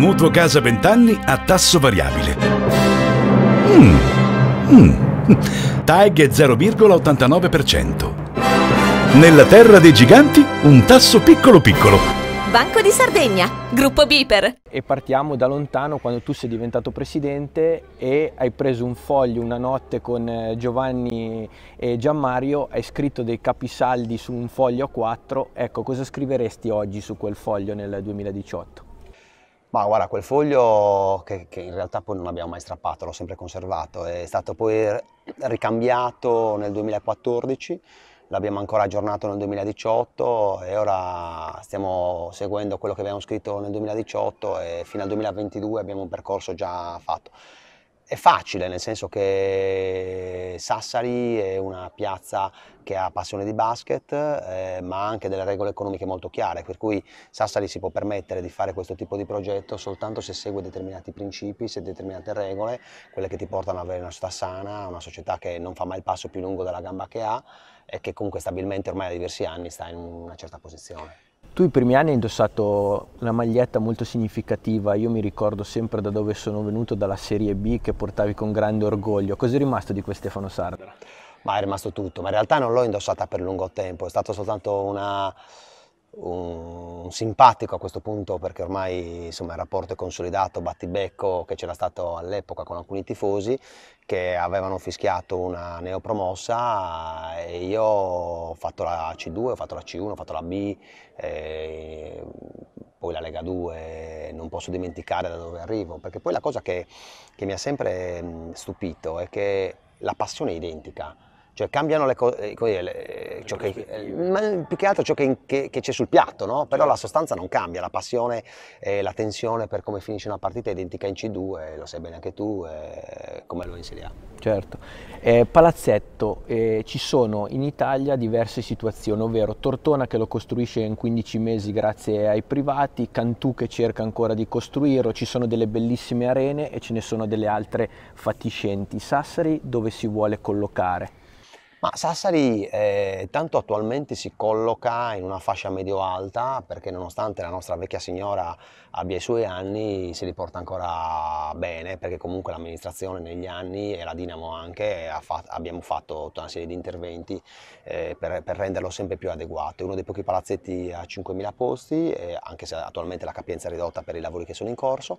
Mutuo casa 20 anni a tasso variabile. Mm. Mm. mm. Tag 0,89%. Nella terra dei giganti un tasso piccolo piccolo. Banco di Sardegna, gruppo Biper. E partiamo da lontano quando tu sei diventato presidente e hai preso un foglio una notte con eh, Giovanni e Gianmario, hai scritto dei capisaldi su un foglio a 4. Ecco, cosa scriveresti oggi su quel foglio nel 2018? Ma guarda, quel foglio che, che, in realtà poi non abbiamo mai strappato, l'ho sempre conservato, è stato poi ricambiato nel 2014, l'abbiamo ancora aggiornato nel 2018 e ora stiamo seguendo quello che abbiamo scritto nel 2018 e fino al 2022 abbiamo un percorso già fatto è facile, nel senso che Sassari è una piazza che ha passione di basket, eh, ma ha anche delle regole economiche molto chiare, per cui Sassari si può permettere di fare questo tipo di progetto soltanto se segue determinati principi, se determinate regole, quelle che ti portano ad avere una società sana, una società che non fa mai il passo più lungo della gamba che ha e che comunque stabilmente ormai da diversi anni sta in una certa posizione. Tu i primi anni hai indossato una maglietta molto significativa, io mi ricordo sempre da dove sono venuto, dalla Serie B che portavi con grande orgoglio. Cos'è rimasto di quel Stefano Sardra? Ma è rimasto tutto, ma in realtà non l'ho indossata per lungo tempo, è stata soltanto una, un simpatico a questo punto perché ormai insomma, il rapporto è consolidato, battibecco che c'era stato all'epoca con alcuni tifosi che avevano fischiato una neopromossa e io ho fatto la C2, ho fatto la C1, ho fatto la B, e poi la Lega 2, non posso dimenticare da dove arrivo, perché poi la cosa che, che mi ha sempre stupito è che la passione è identica, cioè cambiano le cose, eh, eh, più che altro ciò che, che, che c'è sul piatto, no? però la certo. sostanza non cambia, la passione e la tensione per come finisce una partita è identica in C2, eh, lo sai bene anche tu, eh, come lo inseriamo. Certo. Eh, palazzetto, eh, ci sono in Italia diverse situazioni, ovvero Tortona che lo costruisce in 15 mesi grazie ai privati, Cantù che cerca ancora di costruirlo, ci sono delle bellissime arene e ce ne sono delle altre fatiscenti. Sassari dove si vuole collocare? Ma Sassari eh, tanto attualmente si colloca in una fascia medio-alta perché nonostante la nostra vecchia signora abbia i suoi anni si riporta ancora bene perché comunque l'amministrazione negli anni e la Dinamo anche fa abbiamo fatto tutta una serie di interventi eh, per, per, renderlo sempre più adeguato. È uno dei pochi palazzetti a 5.000 posti eh, anche se attualmente la capienza è ridotta per i lavori che sono in corso.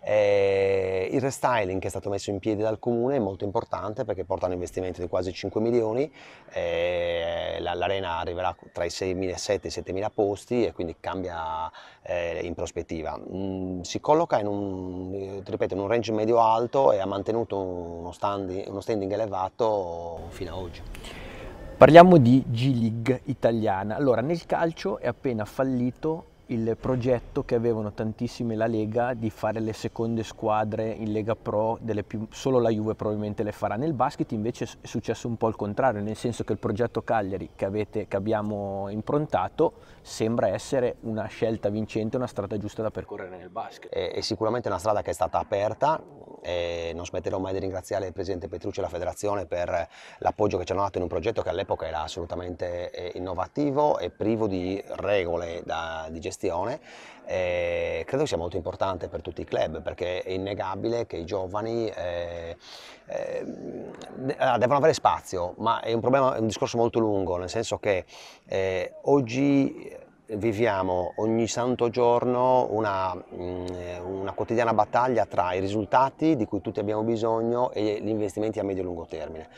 Eh, il restyling che è stato messo in piedi dal comune è molto importante perché porta un investimento di quasi 5 milioni Comuni, eh, l'arena arriverà tra i 6.700 e i 7.000 posti e quindi cambia eh, in prospettiva. Mm, si colloca in un, eh, ripeto, in un range medio-alto e ha mantenuto uno, stand, uno standing elevato fino ad oggi. Parliamo di G-League italiana. Allora, nel calcio è appena fallito il progetto che avevano tantissime la Lega di fare le seconde squadre in Lega Pro, più, solo la Juve probabilmente le farà. Nel basket invece è successo un po' il contrario, nel senso che il progetto Cagliari che, avete, che abbiamo improntato sembra essere una scelta vincente, una strada giusta da percorrere nel basket. È, è sicuramente una strada che è stata aperta, e non smetterò mai di ringraziare il presidente Petrucci e la federazione per l'appoggio che ci hanno dato in un progetto che all'epoca era assolutamente eh, innovativo e privo di regole da, di gestione. E credo sia molto importante per tutti i club perché è innegabile che i giovani eh, eh, devono avere spazio, ma è un, problema, è un discorso molto lungo, nel senso che eh, oggi viviamo ogni santo giorno una, mm, una, quotidiana battaglia tra i risultati di cui tutti abbiamo bisogno e gli investimenti a medio e lungo termine.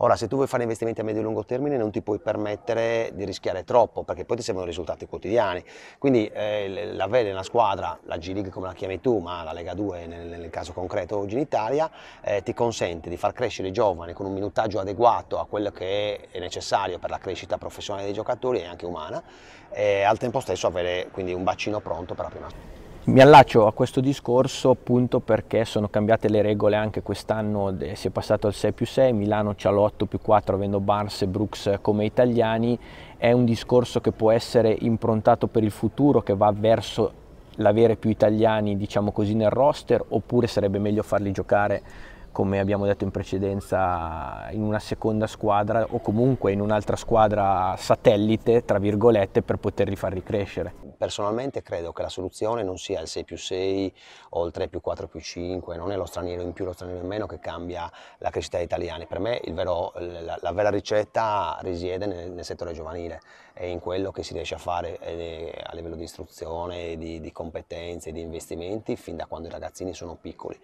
Ora, se tu vuoi fare investimenti a medio e lungo termine non ti puoi permettere di rischiare troppo perché poi ti servono risultati quotidiani. Quindi eh, la Vele è una squadra, la G-League come la chiami tu, ma la Lega 2 nel, nel caso concreto oggi in Italia, eh, ti consente di far crescere i giovani con un minutaggio adeguato a quello che è necessario per la crescita professionale dei giocatori e anche umana. Eh, al tempo stesso avere quindi un bacino pronto per la prima mi allaccio a questo discorso appunto perché sono cambiate le regole anche quest'anno, si è passato al 6 più 6, Milano c'ha l'8 più 4 avendo Barnes e Brooks come italiani, è un discorso che può essere improntato per il futuro, che va verso l'avere più italiani diciamo così nel roster oppure sarebbe meglio farli giocare come abbiamo detto in precedenza, in una seconda squadra o comunque in un'altra squadra satellite, tra virgolette, per poterli far ricrescere. Personalmente credo che la soluzione non sia il 6 più 6 o il 3 più 4 più 5, non è lo straniero in più o lo straniero in meno che cambia la crescita italiana. Per me vero, la, la, vera ricetta risiede nel, nel, settore giovanile e in quello che si riesce a fare eh, a livello di istruzione, di, di competenze, di investimenti fin da quando i ragazzini sono piccoli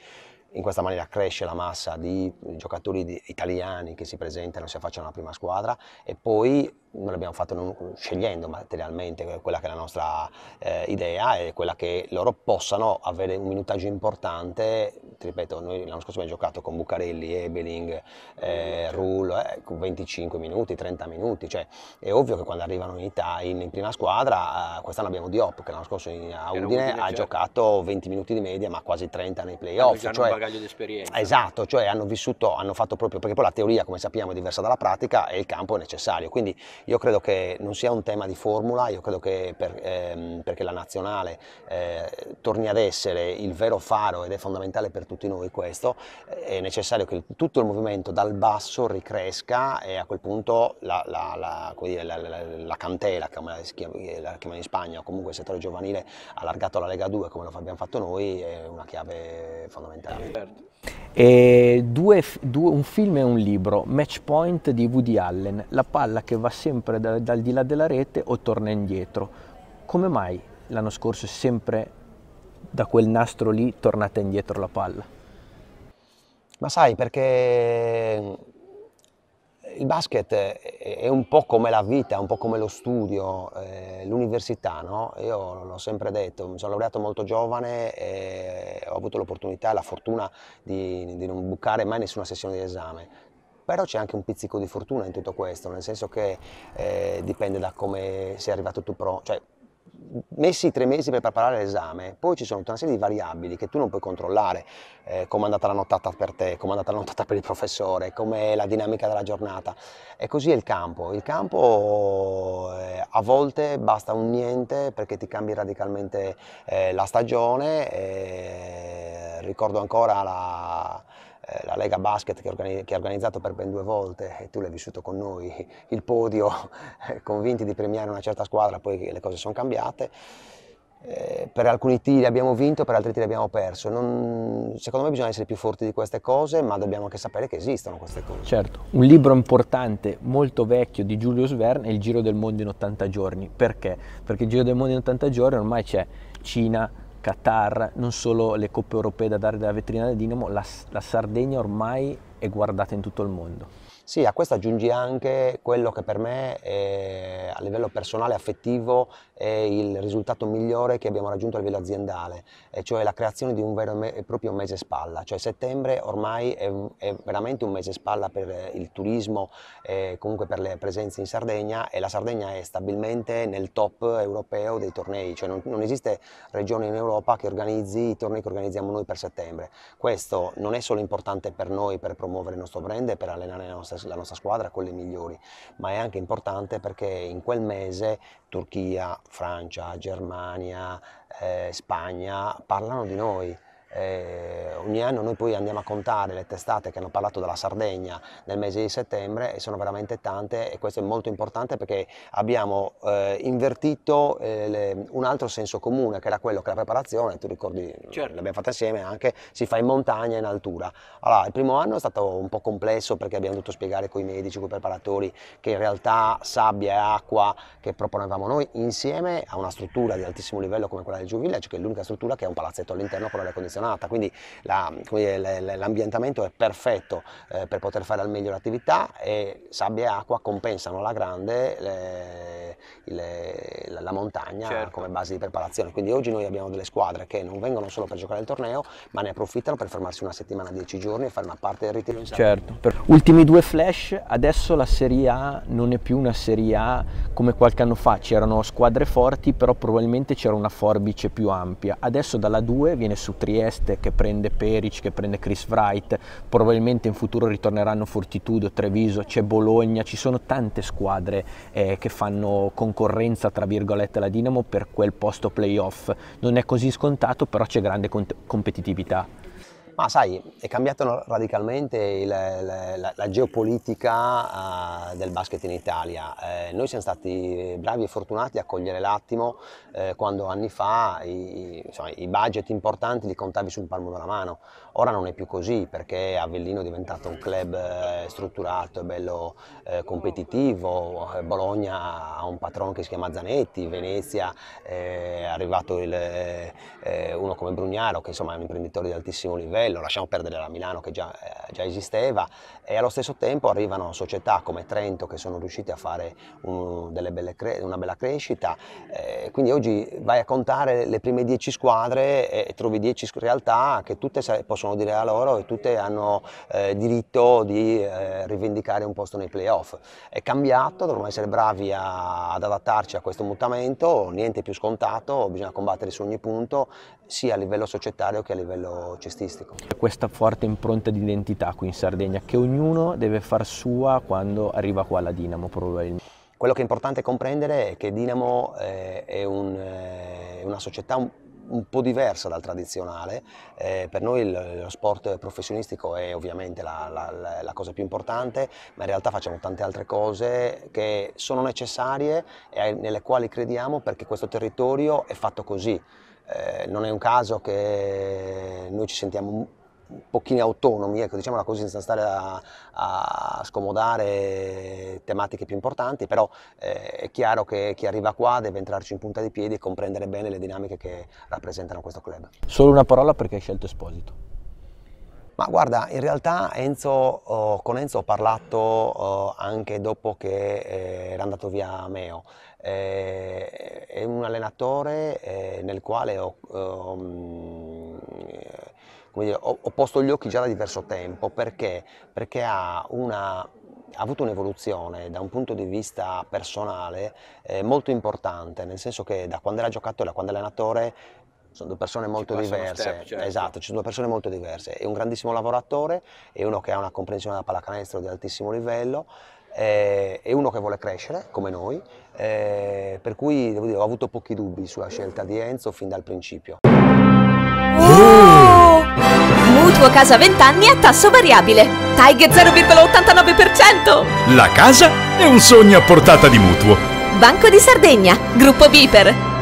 in questa maniera cresce la massa di giocatori italiani che si presentano e si affacciano alla prima squadra e poi noi l'abbiamo fatto scegliendo materialmente quella che è la nostra eh, idea e quella che loro possano avere un minutaggio importante ti ripeto, noi l'anno scorso abbiamo giocato con Bucarelli, Ebeling, eh, Rullo, eh, 25 minuti, 30 minuti, cioè è ovvio che quando arrivano in, Italia in prima squadra, eh, quest'anno abbiamo Diop che l'anno scorso in, a Udine ha certo. giocato 20 minuti di media ma quasi 30 nei playoff. hanno cioè, un bagaglio di esperienza. Esatto, cioè hanno vissuto, hanno fatto proprio, perché poi la teoria come sappiamo è diversa dalla pratica e il campo è necessario, quindi io credo che non sia un tema di formula, io credo che per, ehm, perché la nazionale eh, torni ad essere il vero faro ed è fondamentale per tutti noi questo, è necessario che tutto il movimento dal basso ricresca e a quel punto la, la, la, dire, la cantera, come la chiamano in Spagna, o comunque il settore giovanile allargato alla Lega 2 come lo abbiamo fatto noi, è una chiave fondamentale. Certo. Due, due, un film e un libro, Matchpoint di Woody Allen, la palla che va sempre da, dal di là della rete o torna indietro. Come mai l'anno scorso è sempre da quel nastro lì tornate indietro la palla? Ma sai, perché il basket è un po' come la vita, un po' come lo studio, eh, l'università, no? Io l'ho sempre detto, mi sono laureato molto giovane e ho avuto l'opportunità e la fortuna di, di non bucare mai nessuna sessione di esame però c'è anche un pizzico di fortuna in tutto questo, nel senso che eh, dipende da come sei arrivato tu pronto, cioè messi tre mesi per preparare l'esame, poi ci sono tutta una serie di variabili che tu non puoi controllare, eh, come è andata la nottata per te, come è andata la nottata per il professore, come è la dinamica della giornata. E così è il campo. Il campo eh, a volte basta un niente perché ti cambi radicalmente eh, la stagione. Eh, ricordo ancora la eh, la Lega Basket che, organi- che, ha organizzato per ben due volte e tu l'hai vissuto con noi il podio, eh, convinti di premiare una certa squadra, poi le cose sono cambiate. Eh, per alcuni tiri abbiamo vinto, per altri tiri abbiamo perso. Non, secondo me bisogna essere più forti di queste cose, ma dobbiamo anche sapere che esistono queste cose. Certo, un libro importante, molto vecchio di Julius Verne è Il Giro del Mondo in 80 giorni. Perché? Perché il Giro del Mondo in 80 giorni ormai c'è Cina, Qatar, non solo le coppe europee da dare dalla vetrina del Dinamo, la, la Sardegna ormai è guardata in tutto il mondo. Sì, a questo aggiungi anche quello che per me è, a livello personale e affettivo è il risultato migliore che abbiamo raggiunto a livello aziendale, cioè la creazione di un vero e proprio mese spalla, cioè settembre ormai è, è veramente un mese spalla per il turismo e comunque per le presenze in Sardegna e la Sardegna è stabilmente nel top europeo dei tornei, cioè non, non esiste regione in Europa che organizzi i tornei che organizziamo noi per settembre. Questo non è solo importante per noi per promuovere il nostro brand e per allenare la nostra nostra, la nostra squadra con le migliori, ma è anche importante perché in quel mese Turchia, Francia, Germania, eh, Spagna parlano di noi eh, ogni anno noi poi andiamo a contare le testate che hanno parlato della Sardegna nel mese di settembre e sono veramente tante e questo è molto importante perché abbiamo eh, invertito eh, le, un altro senso comune che era quello che la preparazione, tu ricordi, certo. l'abbiamo fatta insieme anche, si fa in montagna e in altura. Allora, il primo anno è stato un po' complesso perché abbiamo dovuto spiegare con i medici, con i preparatori che in realtà sabbia e acqua che proponevamo noi insieme a una struttura di altissimo livello come quella del Giu Village che è l'unica struttura che ha un palazzetto all'interno con le condizioni sanata, quindi la, l'ambientamento è perfetto eh, per poter fare al meglio l'attività e sabbia e acqua compensano la grande le, le, la montagna certo. come base di preparazione. Quindi oggi noi abbiamo delle squadre che non vengono solo per giocare il torneo, ma ne approfittano per fermarsi una settimana, dieci giorni e fare una parte del ritiro in sabbia. Certo. Per... Ultimi due flash, adesso la Serie A non è più una Serie A come qualche anno fa, c'erano squadre forti, però probabilmente c'era una forbice più ampia. Adesso dalla 2 viene su Trieste Trieste che prende Peric, che prende Chris Wright, probabilmente in futuro ritorneranno Fortitudo, Treviso, c'è Bologna, ci sono tante squadre eh, che fanno concorrenza tra virgolette alla Dinamo per quel posto playoff. Non è così scontato, però c'è grande competitività. Ma sai, è cambiata radicalmente il, la, la, la, geopolitica uh, del basket in Italia. Eh, noi siamo stati bravi e fortunati a cogliere l'attimo eh, quando anni fa i, insomma, i budget importanti li contavi sul palmo della mano. Ora non è più così perché Avellino è diventato un club eh, strutturato, e bello eh, competitivo, eh, Bologna ha un patron che si chiama Zanetti, Venezia eh, è arrivato il, eh, eh, uno come Brugnaro che insomma è un imprenditore di altissimo livello, lasciamo perdere la Milano che già, già esisteva e allo stesso tempo arrivano società come Trento che sono riuscite a fare un, cre- una bella crescita, quindi oggi vai a contare le prime 10 squadre e trovi 10 realtà che tutte possono possono dire la loro e tutte hanno eh, diritto di eh, rivendicare un posto nei playoff. È cambiato, dovremmo essere bravi a, ad adattarci a questo mutamento, niente più scontato, bisogna combattere su ogni punto, sia a livello societario che a livello cestistico. Questa forte impronta di identità qui in Sardegna che ognuno deve far sua quando arriva qua alla Dinamo probabilmente. Quello che è importante comprendere è che Dinamo eh, è un, eh, una società un po' diversa dal tradizionale. Eh, per noi il, lo sport professionistico è ovviamente la, la, la, cosa più importante, ma in realtà facciamo tante altre cose che sono necessarie e nelle quali crediamo perché questo territorio è fatto così. Eh, non è un caso che noi ci sentiamo pochini autonomi, ecco, diciamola così, senza stare a, a scomodare tematiche più importanti, però eh, è chiaro che chi arriva qua deve entrarci in punta di piedi e comprendere bene le dinamiche che rappresentano questo club. Solo una parola perché hai scelto Esposito. Ma guarda, in realtà Enzo, oh, con Enzo ho parlato oh, anche dopo che eh, era andato via Meo. Eh, è un allenatore eh, nel quale ho, um, dire, ho, ho, posto gli occhi già da diverso tempo perché, perché ha, una, ha, avuto un'evoluzione da un punto di vista personale eh, molto importante, nel senso che da quando era giocatore a quando è allenatore sono due persone molto diverse, step, certo. esatto, ci sono due persone molto diverse, è un grandissimo lavoratore, è uno che ha una comprensione della pallacanestro di altissimo livello, eh, è uno che vuole crescere come noi, eh, per cui devo dire, ho avuto pochi dubbi sulla scelta di Enzo fin dal principio. tua casa a 20 anni a tasso variabile. TAIG 0,89%! La casa è un sogno a portata di mutuo. Banco di Sardegna, Gruppo Viper.